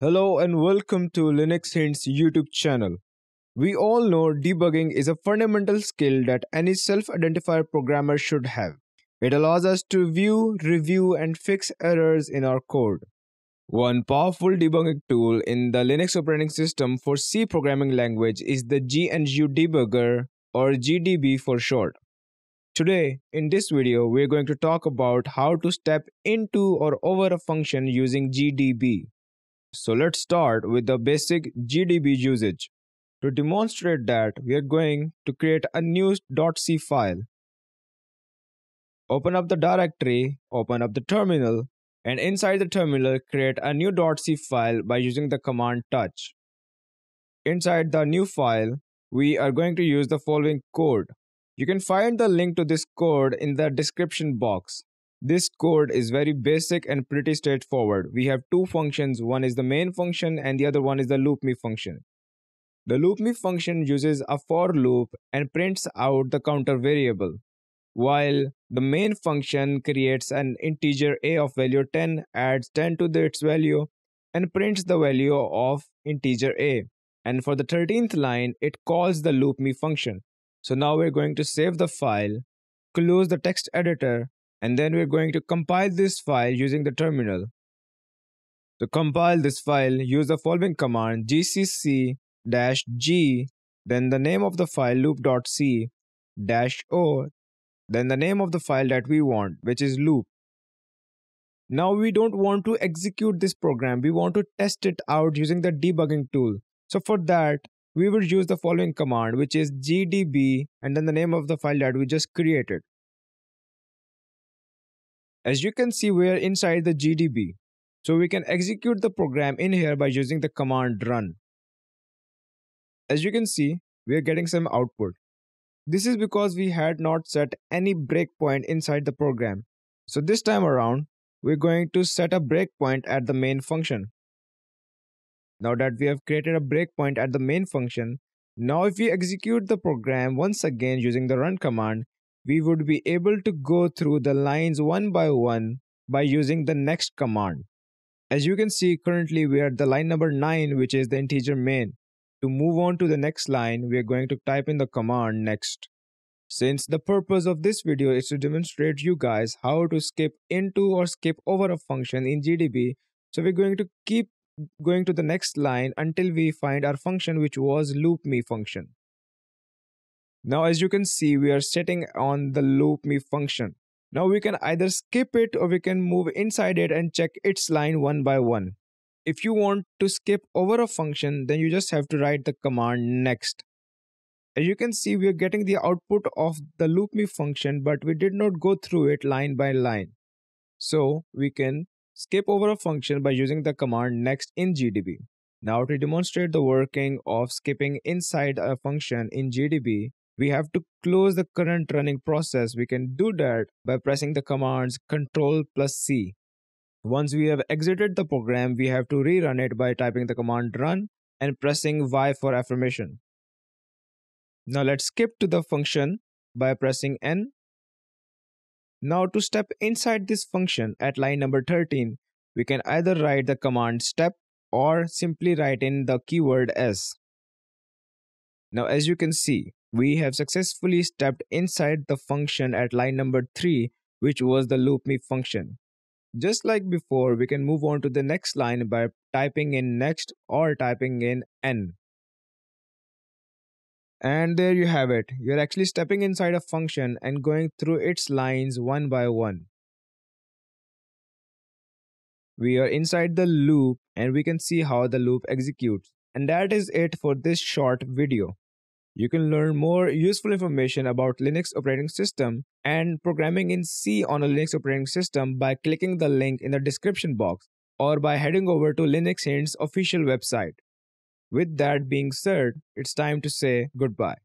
Hello and welcome to Linux Hints YouTube channel. We all know debugging is a fundamental skill that any self-identified programmer should have. It allows us to view, review and fix errors in our code. One powerful debugging tool in the Linux operating system for C programming language is the GNU debugger or GDB for short. Today, in this video, we're going to talk about how to step into or over a function using GDB. So let's start with the basic GDB usage. To demonstrate that, we are going to create a new .c file. Open up the directory, open up the terminal, and inside the terminal, create a new .c file by using the command touch. Inside the new file, we are going to use the following code you can find the link to this code in the description box. This code is very basic and pretty straightforward. We have two functions, one is the main function and the other one is the loopme function. The loopme function uses a for loop and prints out the counter variable, while the main function creates an integer a of value 10, adds 10 to its value, and prints the value of integer a. And for the 13th line, it calls the loopme function. So now we're going to save the file, close the text editor, and then we're going to compile this file using the terminal. To compile this file, use the following command gcc-g, then the name of the file loop.c, dash o, then the name of the file that we want, which is loop. Now we don't want to execute this program, we want to test it out using the debugging tool. So for that, we would use the following command, which is gdb and then the name of the file that we just created. As you can see, we are inside the gdb. So we can execute the program in here by using the command run. As you can see, we are getting some output. This is because we had not set any breakpoint inside the program. So this time around, we're going to set a breakpoint at the main function. Now that we have created a breakpoint at the main function, now if we execute the program once again using the run command, we would be able to go through the lines one by one by using the next command. As you can see, currently we are at the line number 9 which is the integer main. To move on to the next line, we are going to type in the command next. Since the purpose of this video is to demonstrate you guys how to skip into or skip over a function in GDB, so we're going to keep going to the next line until we find our function which was loop me function. Now as you can see we are setting on the loop me function. Now we can either skip it or we can move inside it and check its line one by one. If you want to skip over a function then you just have to write the command next. As you can see we are getting the output of the loop me function but we did not go through it line by line. So we can Skip over a function by using the command next in GDB. Now to demonstrate the working of skipping inside a function in GDB, we have to close the current running process. We can do that by pressing the commands Ctrl plus C. Once we have exited the program, we have to rerun it by typing the command run and pressing Y for affirmation. Now let's skip to the function by pressing N now to step inside this function at line number 13, we can either write the command step or simply write in the keyword s. Now as you can see, we have successfully stepped inside the function at line number 3 which was the loop me function. Just like before, we can move on to the next line by typing in next or typing in n. And there you have it. You're actually stepping inside a function and going through its lines one by one. We are inside the loop and we can see how the loop executes. And that is it for this short video. You can learn more useful information about Linux operating system and programming in C on a Linux operating system by clicking the link in the description box or by heading over to Linux Hints official website. With that being said, it's time to say goodbye.